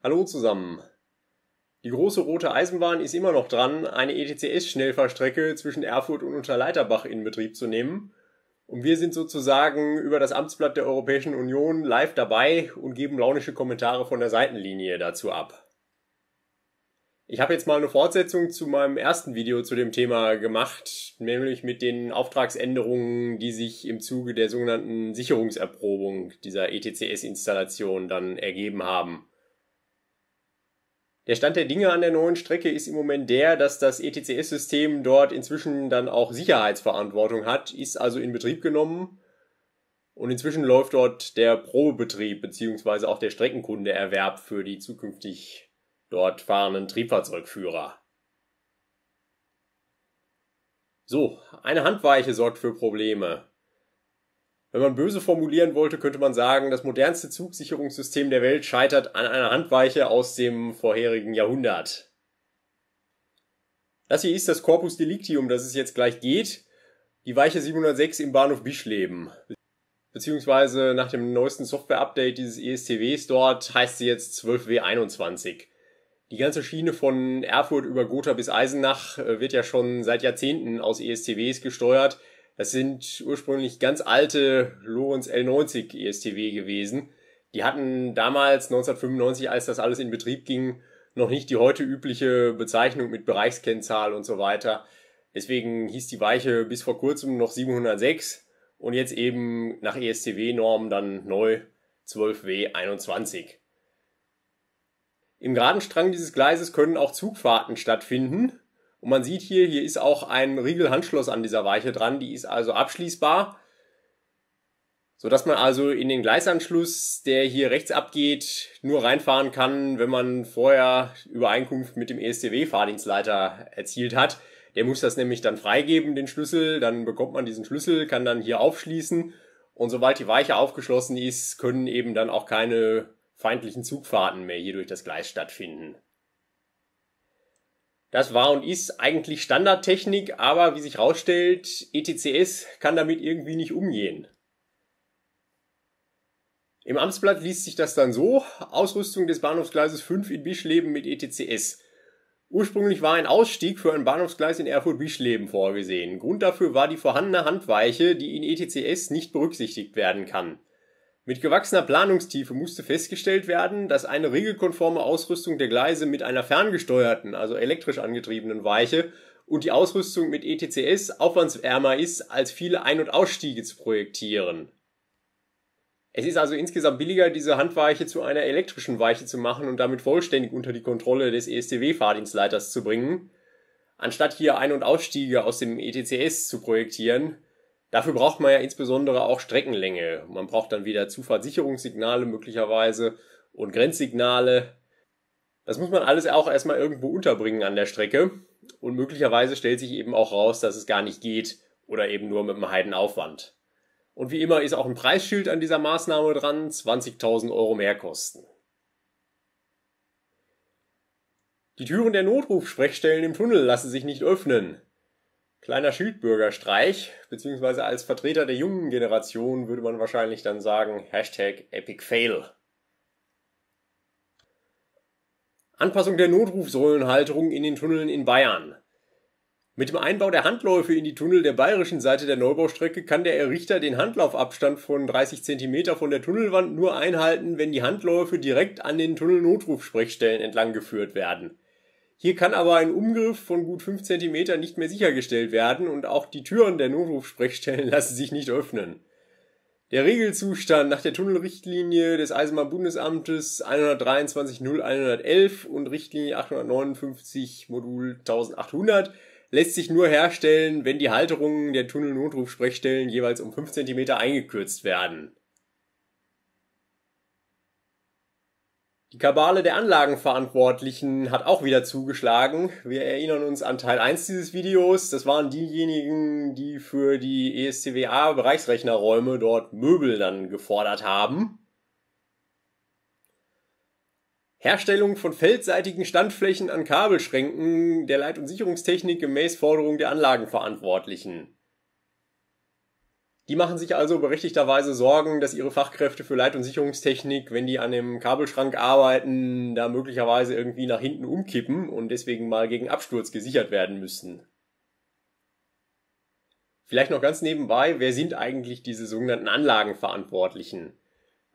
Hallo zusammen. Die große rote Eisenbahn ist immer noch dran, eine ETCS-Schnellfahrstrecke zwischen Erfurt und Unterleiterbach in Betrieb zu nehmen. Und wir sind sozusagen über das Amtsblatt der Europäischen Union live dabei und geben launische Kommentare von der Seitenlinie dazu ab. Ich habe jetzt mal eine Fortsetzung zu meinem ersten Video zu dem Thema gemacht, nämlich mit den Auftragsänderungen, die sich im Zuge der sogenannten Sicherungserprobung dieser ETCS-Installation dann ergeben haben. Der Stand der Dinge an der neuen Strecke ist im Moment der, dass das ETCS-System dort inzwischen dann auch Sicherheitsverantwortung hat, ist also in Betrieb genommen. Und inzwischen läuft dort der Probebetrieb bzw. auch der Streckenkundeerwerb für die zukünftig dort fahrenden Triebfahrzeugführer. So, eine Handweiche sorgt für Probleme. Wenn man böse formulieren wollte, könnte man sagen, das modernste Zugsicherungssystem der Welt scheitert an einer Handweiche aus dem vorherigen Jahrhundert. Das hier ist das Corpus Delicti, um das es jetzt gleich geht. Die Weiche 706 im Bahnhof Bischleben. Beziehungsweise nach dem neuesten Software-Update dieses ESTWs dort heißt sie jetzt 12W21. Die ganze Schiene von Erfurt über Gotha bis Eisenach äh, wird ja schon seit Jahrzehnten aus ESTWs gesteuert das sind ursprünglich ganz alte Lorenz L90 ESTW gewesen. Die hatten damals 1995, als das alles in Betrieb ging, noch nicht die heute übliche Bezeichnung mit Bereichskennzahl und so weiter. Deswegen hieß die Weiche bis vor kurzem noch 706 und jetzt eben nach ESTW-Norm dann neu 12W21. Im geraden Strang dieses Gleises können auch Zugfahrten stattfinden. Und man sieht hier, hier ist auch ein Riegel-Handschloss an dieser Weiche dran, die ist also abschließbar, sodass man also in den Gleisanschluss, der hier rechts abgeht, nur reinfahren kann, wenn man vorher Übereinkunft mit dem ESTW-Fahrdienstleiter erzielt hat. Der muss das nämlich dann freigeben, den Schlüssel, dann bekommt man diesen Schlüssel, kann dann hier aufschließen und sobald die Weiche aufgeschlossen ist, können eben dann auch keine feindlichen Zugfahrten mehr hier durch das Gleis stattfinden. Das war und ist eigentlich Standardtechnik, aber wie sich rausstellt, ETCS kann damit irgendwie nicht umgehen. Im Amtsblatt liest sich das dann so, Ausrüstung des Bahnhofsgleises 5 in Bischleben mit ETCS. Ursprünglich war ein Ausstieg für ein Bahnhofsgleis in Erfurt-Bischleben vorgesehen. Grund dafür war die vorhandene Handweiche, die in ETCS nicht berücksichtigt werden kann. Mit gewachsener Planungstiefe musste festgestellt werden, dass eine regelkonforme Ausrüstung der Gleise mit einer ferngesteuerten, also elektrisch angetriebenen Weiche und die Ausrüstung mit ETCS aufwandsärmer ist, als viele Ein- und Ausstiege zu projektieren. Es ist also insgesamt billiger, diese Handweiche zu einer elektrischen Weiche zu machen und damit vollständig unter die Kontrolle des ESTW-Fahrdienstleiters zu bringen, anstatt hier Ein- und Ausstiege aus dem ETCS zu projektieren, Dafür braucht man ja insbesondere auch Streckenlänge. Man braucht dann wieder Zufahrtssicherungssignale möglicherweise und Grenzsignale. Das muss man alles auch erstmal irgendwo unterbringen an der Strecke. Und möglicherweise stellt sich eben auch raus, dass es gar nicht geht oder eben nur mit einem Heidenaufwand. Und wie immer ist auch ein Preisschild an dieser Maßnahme dran, 20.000 Euro mehr kosten. Die Türen der Notrufsprechstellen im Tunnel lassen sich nicht öffnen kleiner Schildbürgerstreich, beziehungsweise als Vertreter der jungen Generation würde man wahrscheinlich dann sagen, Hashtag Epic Fail. Anpassung der Notrufsäulenhalterung in den Tunneln in Bayern. Mit dem Einbau der Handläufe in die Tunnel der bayerischen Seite der Neubaustrecke kann der Errichter den Handlaufabstand von 30 cm von der Tunnelwand nur einhalten, wenn die Handläufe direkt an den Tunnelnotrufsprechstellen entlang geführt werden. Hier kann aber ein Umgriff von gut 5 cm nicht mehr sichergestellt werden und auch die Türen der Notrufsprechstellen lassen sich nicht öffnen. Der Regelzustand nach der Tunnelrichtlinie des Eisenbahnbundesamtes 123.0111 und Richtlinie 859 Modul 1800 lässt sich nur herstellen, wenn die Halterungen der Tunnelnotrufsprechstellen jeweils um 5 cm eingekürzt werden. Die Kabale der Anlagenverantwortlichen hat auch wieder zugeschlagen. Wir erinnern uns an Teil 1 dieses Videos. Das waren diejenigen, die für die ESCWA Bereichsrechnerräume dort Möbel dann gefordert haben. Herstellung von feldseitigen Standflächen an Kabelschränken der Leit- und Sicherungstechnik gemäß Forderung der Anlagenverantwortlichen. Die machen sich also berechtigterweise Sorgen, dass ihre Fachkräfte für Leit- und Sicherungstechnik, wenn die an dem Kabelschrank arbeiten, da möglicherweise irgendwie nach hinten umkippen und deswegen mal gegen Absturz gesichert werden müssen. Vielleicht noch ganz nebenbei, wer sind eigentlich diese sogenannten Anlagenverantwortlichen?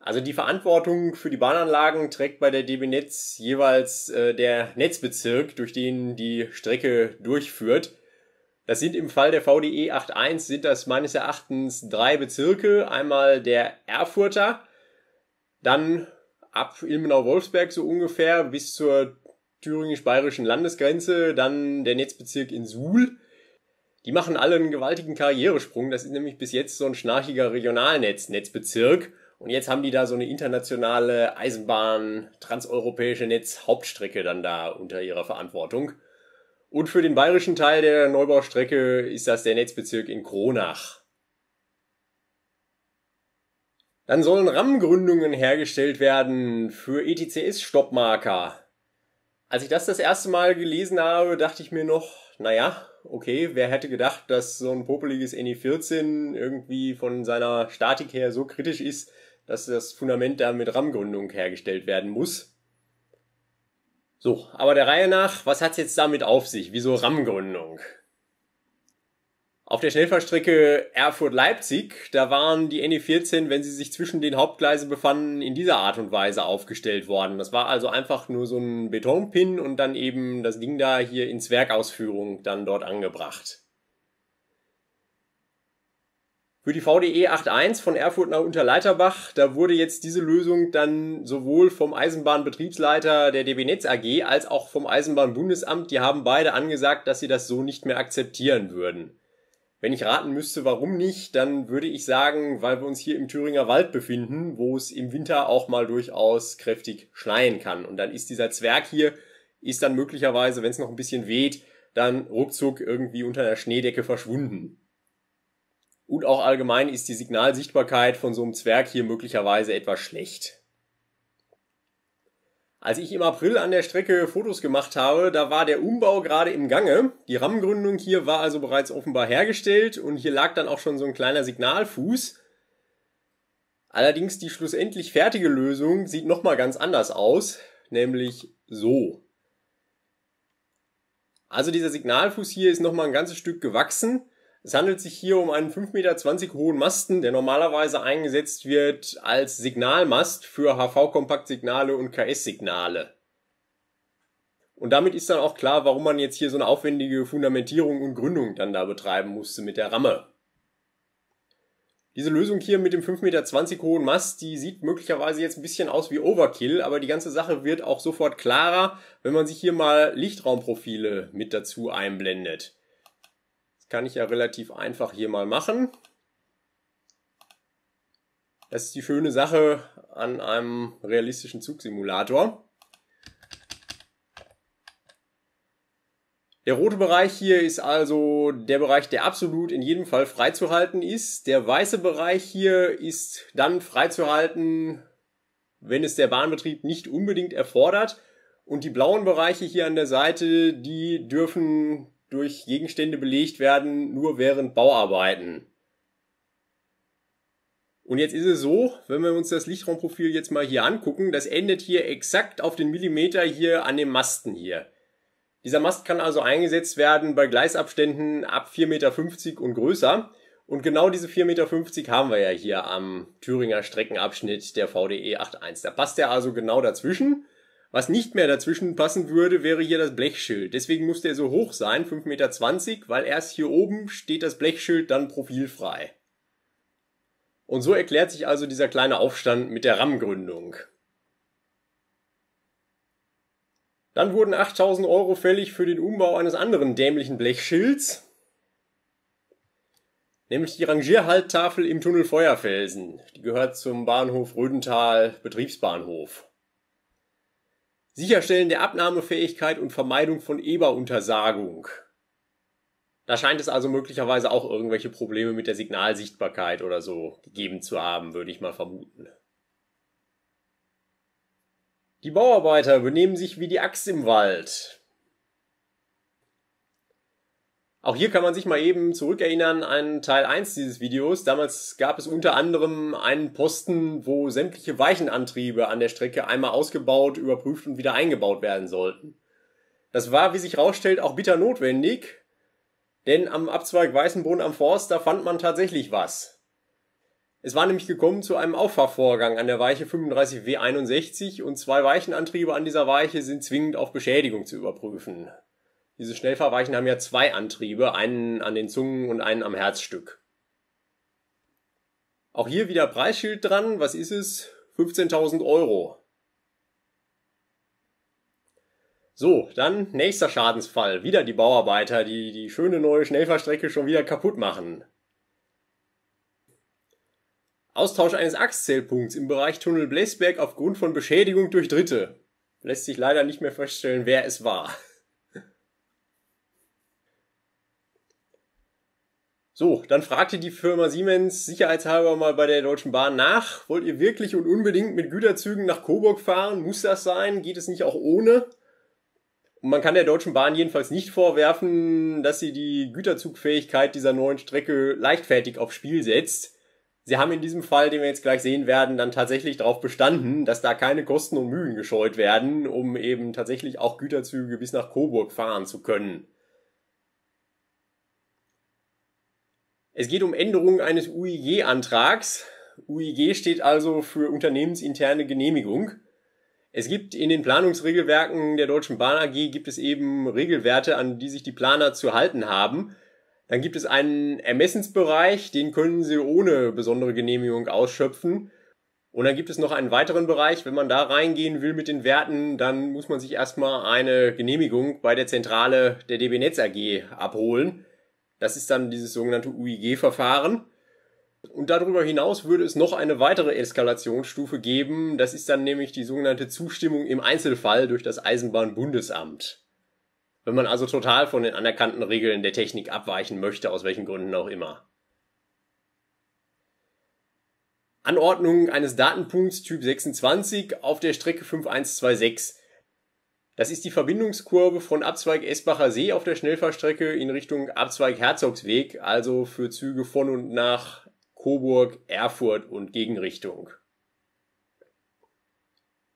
Also die Verantwortung für die Bahnanlagen trägt bei der DB Netz jeweils äh, der Netzbezirk, durch den die Strecke durchführt. Das sind im Fall der VDE 8.1 sind das meines Erachtens drei Bezirke. Einmal der Erfurter, dann ab Ilmenau-Wolfsberg so ungefähr bis zur thüringisch-bayerischen Landesgrenze, dann der Netzbezirk in Suhl. Die machen alle einen gewaltigen Karrieresprung. Das ist nämlich bis jetzt so ein schnarchiger Regionalnetz-Netzbezirk. Und jetzt haben die da so eine internationale Eisenbahn, transeuropäische Netzhauptstrecke dann da unter ihrer Verantwortung. Und für den bayerischen Teil der Neubaustrecke ist das der Netzbezirk in Kronach. Dann sollen RAM-Gründungen hergestellt werden für ETCS-Stoppmarker. Als ich das das erste Mal gelesen habe, dachte ich mir noch, naja, okay, wer hätte gedacht, dass so ein popeliges NE14 irgendwie von seiner Statik her so kritisch ist, dass das Fundament da mit RAM-Gründung hergestellt werden muss. So, aber der Reihe nach, was hat's jetzt damit auf sich? Wieso RAM-Gründung? Auf der Schnellfahrstrecke Erfurt-Leipzig, da waren die NE14, wenn sie sich zwischen den Hauptgleisen befanden, in dieser Art und Weise aufgestellt worden. Das war also einfach nur so ein Betonpin und dann eben das Ding da hier in Zwergausführung dann dort angebracht. Für die VDE 81 von Erfurt nach Unterleiterbach, da wurde jetzt diese Lösung dann sowohl vom Eisenbahnbetriebsleiter der DB Netz AG als auch vom Eisenbahnbundesamt, die haben beide angesagt, dass sie das so nicht mehr akzeptieren würden. Wenn ich raten müsste, warum nicht, dann würde ich sagen, weil wir uns hier im Thüringer Wald befinden, wo es im Winter auch mal durchaus kräftig schneien kann. Und dann ist dieser Zwerg hier, ist dann möglicherweise, wenn es noch ein bisschen weht, dann ruckzuck irgendwie unter der Schneedecke verschwunden. Und auch allgemein ist die Signalsichtbarkeit von so einem Zwerg hier möglicherweise etwas schlecht. Als ich im April an der Strecke Fotos gemacht habe, da war der Umbau gerade im Gange. Die Rammgründung hier war also bereits offenbar hergestellt und hier lag dann auch schon so ein kleiner Signalfuß. Allerdings die schlussendlich fertige Lösung sieht nochmal ganz anders aus, nämlich so. Also dieser Signalfuß hier ist nochmal ein ganzes Stück gewachsen es handelt sich hier um einen 5,20 Meter hohen Masten, der normalerweise eingesetzt wird als Signalmast für HV-Kompaktsignale und KS-Signale. Und damit ist dann auch klar, warum man jetzt hier so eine aufwendige Fundamentierung und Gründung dann da betreiben musste mit der Ramme. Diese Lösung hier mit dem 5,20 Meter hohen Mast, die sieht möglicherweise jetzt ein bisschen aus wie Overkill, aber die ganze Sache wird auch sofort klarer, wenn man sich hier mal Lichtraumprofile mit dazu einblendet. Das kann ich ja relativ einfach hier mal machen. Das ist die schöne Sache an einem realistischen Zugsimulator. Der rote Bereich hier ist also der Bereich, der absolut in jedem Fall freizuhalten ist. Der weiße Bereich hier ist dann freizuhalten, wenn es der Bahnbetrieb nicht unbedingt erfordert. Und die blauen Bereiche hier an der Seite, die dürfen durch Gegenstände belegt werden, nur während Bauarbeiten. Und jetzt ist es so, wenn wir uns das Lichtraumprofil jetzt mal hier angucken, das endet hier exakt auf den Millimeter hier an dem Masten hier. Dieser Mast kann also eingesetzt werden bei Gleisabständen ab 4,50 Meter und größer. Und genau diese 4,50 Meter haben wir ja hier am Thüringer Streckenabschnitt der VDE 81. Da passt er also genau dazwischen. Was nicht mehr dazwischen passen würde, wäre hier das Blechschild. Deswegen musste er so hoch sein, 5,20 Meter, weil erst hier oben steht das Blechschild dann profilfrei. Und so erklärt sich also dieser kleine Aufstand mit der RAM-Gründung. Dann wurden 8000 Euro fällig für den Umbau eines anderen dämlichen Blechschilds, nämlich die Rangierhalttafel im Tunnel Feuerfelsen. Die gehört zum Bahnhof Rödental Betriebsbahnhof. Sicherstellen der Abnahmefähigkeit und Vermeidung von Eberuntersagung. Da scheint es also möglicherweise auch irgendwelche Probleme mit der Signalsichtbarkeit oder so gegeben zu haben, würde ich mal vermuten. Die Bauarbeiter benehmen sich wie die Axt im Wald. Auch hier kann man sich mal eben zurückerinnern an Teil 1 dieses Videos. Damals gab es unter anderem einen Posten, wo sämtliche Weichenantriebe an der Strecke einmal ausgebaut, überprüft und wieder eingebaut werden sollten. Das war, wie sich rausstellt, auch bitter notwendig, denn am Abzweig Weißenbrunn am Forst, da fand man tatsächlich was. Es war nämlich gekommen zu einem Auffahrvorgang an der Weiche 35W61 und zwei Weichenantriebe an dieser Weiche sind zwingend auf Beschädigung zu überprüfen. Diese Schnellfahrweichen haben ja zwei Antriebe, einen an den Zungen und einen am Herzstück. Auch hier wieder Preisschild dran. Was ist es? 15.000 Euro. So, dann nächster Schadensfall. Wieder die Bauarbeiter, die die schöne neue Schnellfahrstrecke schon wieder kaputt machen. Austausch eines Achszählpunkts im Bereich Tunnel Blesberg aufgrund von Beschädigung durch Dritte. Lässt sich leider nicht mehr feststellen, wer es war. So, dann fragte die Firma Siemens sicherheitshalber mal bei der Deutschen Bahn nach. Wollt ihr wirklich und unbedingt mit Güterzügen nach Coburg fahren? Muss das sein? Geht es nicht auch ohne? Und man kann der Deutschen Bahn jedenfalls nicht vorwerfen, dass sie die Güterzugfähigkeit dieser neuen Strecke leichtfertig aufs Spiel setzt. Sie haben in diesem Fall, den wir jetzt gleich sehen werden, dann tatsächlich darauf bestanden, dass da keine Kosten und Mühen gescheut werden, um eben tatsächlich auch Güterzüge bis nach Coburg fahren zu können. Es geht um Änderungen eines UIG-Antrags. UIG steht also für unternehmensinterne Genehmigung. Es gibt in den Planungsregelwerken der Deutschen Bahn AG gibt es eben Regelwerte, an die sich die Planer zu halten haben. Dann gibt es einen Ermessensbereich, den können sie ohne besondere Genehmigung ausschöpfen. Und dann gibt es noch einen weiteren Bereich, wenn man da reingehen will mit den Werten, dann muss man sich erstmal eine Genehmigung bei der Zentrale der DB Netz AG abholen. Das ist dann dieses sogenannte UIG-Verfahren. Und darüber hinaus würde es noch eine weitere Eskalationsstufe geben. Das ist dann nämlich die sogenannte Zustimmung im Einzelfall durch das Eisenbahnbundesamt. Wenn man also total von den anerkannten Regeln der Technik abweichen möchte, aus welchen Gründen auch immer. Anordnung eines Datenpunkts Typ 26 auf der Strecke 5126 das ist die Verbindungskurve von Abzweig Esbacher See auf der Schnellfahrstrecke in Richtung Abzweig Herzogsweg, also für Züge von und nach Coburg, Erfurt und Gegenrichtung.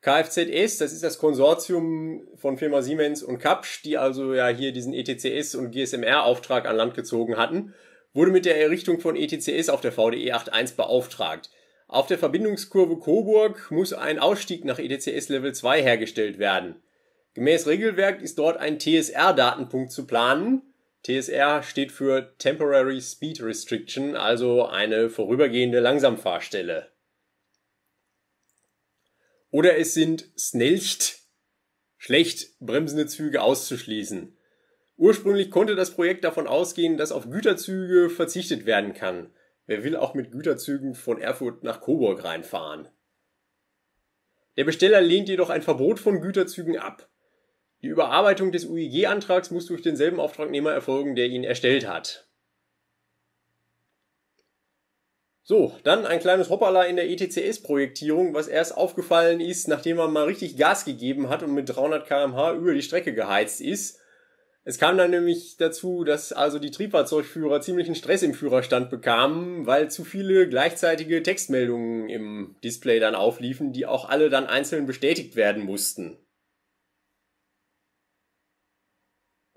Kfzs, das ist das Konsortium von Firma Siemens und Kapsch, die also ja hier diesen ETCS und GSMR-Auftrag an Land gezogen hatten, wurde mit der Errichtung von ETCS auf der VDE 81 beauftragt. Auf der Verbindungskurve Coburg muss ein Ausstieg nach ETCS Level 2 hergestellt werden. Gemäß Regelwerk ist dort ein TSR-Datenpunkt zu planen. TSR steht für Temporary Speed Restriction, also eine vorübergehende Langsamfahrstelle. Oder es sind snelcht, schlecht bremsende Züge auszuschließen. Ursprünglich konnte das Projekt davon ausgehen, dass auf Güterzüge verzichtet werden kann. Wer will auch mit Güterzügen von Erfurt nach Coburg reinfahren? Der Besteller lehnt jedoch ein Verbot von Güterzügen ab. Die Überarbeitung des UEG-Antrags muss durch denselben Auftragnehmer erfolgen, der ihn erstellt hat. So, dann ein kleines Hoppala in der ETCS-Projektierung, was erst aufgefallen ist, nachdem man mal richtig Gas gegeben hat und mit 300 kmh über die Strecke geheizt ist. Es kam dann nämlich dazu, dass also die Triebfahrzeugführer ziemlichen Stress im Führerstand bekamen, weil zu viele gleichzeitige Textmeldungen im Display dann aufliefen, die auch alle dann einzeln bestätigt werden mussten.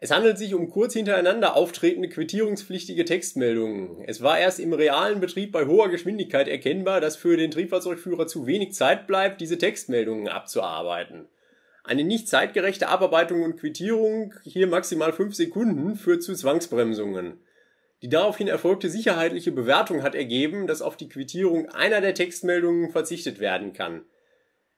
Es handelt sich um kurz hintereinander auftretende quittierungspflichtige Textmeldungen. Es war erst im realen Betrieb bei hoher Geschwindigkeit erkennbar, dass für den Triebfahrzeugführer zu wenig Zeit bleibt, diese Textmeldungen abzuarbeiten. Eine nicht zeitgerechte Abarbeitung und Quittierung, hier maximal 5 Sekunden, führt zu Zwangsbremsungen. Die daraufhin erfolgte sicherheitliche Bewertung hat ergeben, dass auf die Quittierung einer der Textmeldungen verzichtet werden kann.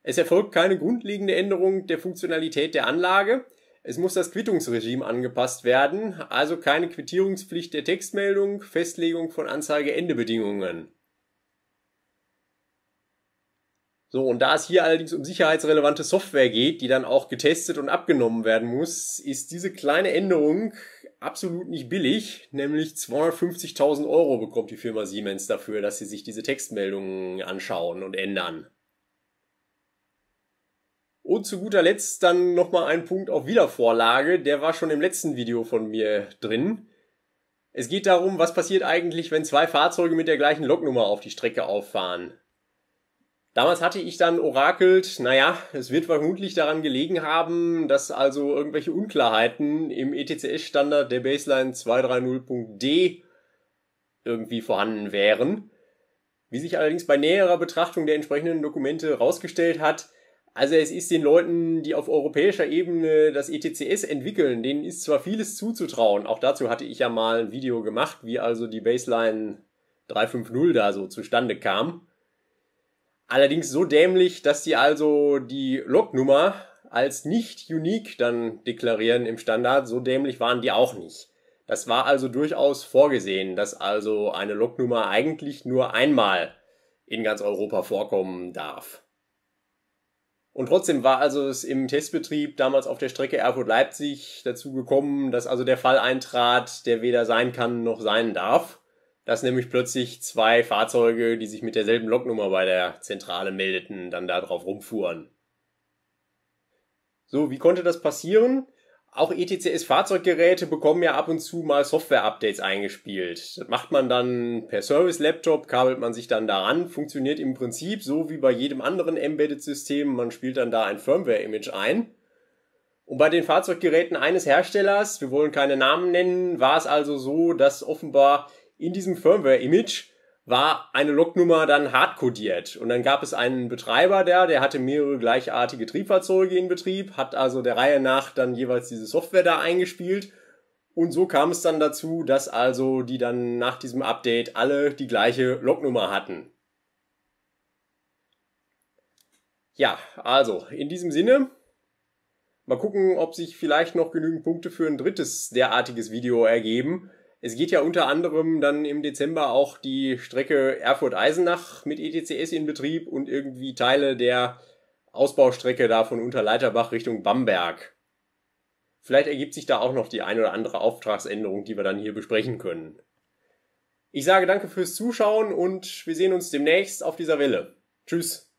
Es erfolgt keine grundlegende Änderung der Funktionalität der Anlage, es muss das Quittungsregime angepasst werden, also keine Quittierungspflicht der Textmeldung, Festlegung von Anzeigeendebedingungen. So, und da es hier allerdings um sicherheitsrelevante Software geht, die dann auch getestet und abgenommen werden muss, ist diese kleine Änderung absolut nicht billig, nämlich 250.000 Euro bekommt die Firma Siemens dafür, dass sie sich diese Textmeldungen anschauen und ändern. Und zu guter Letzt dann nochmal ein Punkt auf Wiedervorlage. Der war schon im letzten Video von mir drin. Es geht darum, was passiert eigentlich, wenn zwei Fahrzeuge mit der gleichen Loknummer auf die Strecke auffahren. Damals hatte ich dann orakelt, naja, es wird vermutlich daran gelegen haben, dass also irgendwelche Unklarheiten im ETCS-Standard der Baseline 230.d irgendwie vorhanden wären. Wie sich allerdings bei näherer Betrachtung der entsprechenden Dokumente herausgestellt hat, also es ist den Leuten, die auf europäischer Ebene das ETCS entwickeln, denen ist zwar vieles zuzutrauen. Auch dazu hatte ich ja mal ein Video gemacht, wie also die Baseline 350 da so zustande kam. Allerdings so dämlich, dass die also die Lognummer als nicht unique dann deklarieren im Standard. So dämlich waren die auch nicht. Das war also durchaus vorgesehen, dass also eine Lognummer eigentlich nur einmal in ganz Europa vorkommen darf. Und trotzdem war also es im Testbetrieb damals auf der Strecke Erfurt-Leipzig dazu gekommen, dass also der Fall eintrat, der weder sein kann noch sein darf. Dass nämlich plötzlich zwei Fahrzeuge, die sich mit derselben Loknummer bei der Zentrale meldeten, dann da drauf rumfuhren. So, wie konnte das passieren? auch ETCS-Fahrzeuggeräte bekommen ja ab und zu mal Software-Updates eingespielt. Das macht man dann per Service-Laptop, kabelt man sich dann daran, funktioniert im Prinzip so wie bei jedem anderen Embedded-System. Man spielt dann da ein Firmware-Image ein. Und bei den Fahrzeuggeräten eines Herstellers, wir wollen keine Namen nennen, war es also so, dass offenbar in diesem Firmware-Image war eine Loknummer dann hardcodiert. Und dann gab es einen Betreiber da, der hatte mehrere gleichartige Triebfahrzeuge in Betrieb, hat also der Reihe nach dann jeweils diese Software da eingespielt. Und so kam es dann dazu, dass also die dann nach diesem Update alle die gleiche Loknummer hatten. Ja, also in diesem Sinne, mal gucken, ob sich vielleicht noch genügend Punkte für ein drittes derartiges Video ergeben. Es geht ja unter anderem dann im Dezember auch die Strecke Erfurt-Eisenach mit ETCS in Betrieb und irgendwie Teile der Ausbaustrecke da von Unterleiterbach Richtung Bamberg. Vielleicht ergibt sich da auch noch die ein oder andere Auftragsänderung, die wir dann hier besprechen können. Ich sage danke fürs Zuschauen und wir sehen uns demnächst auf dieser Welle. Tschüss.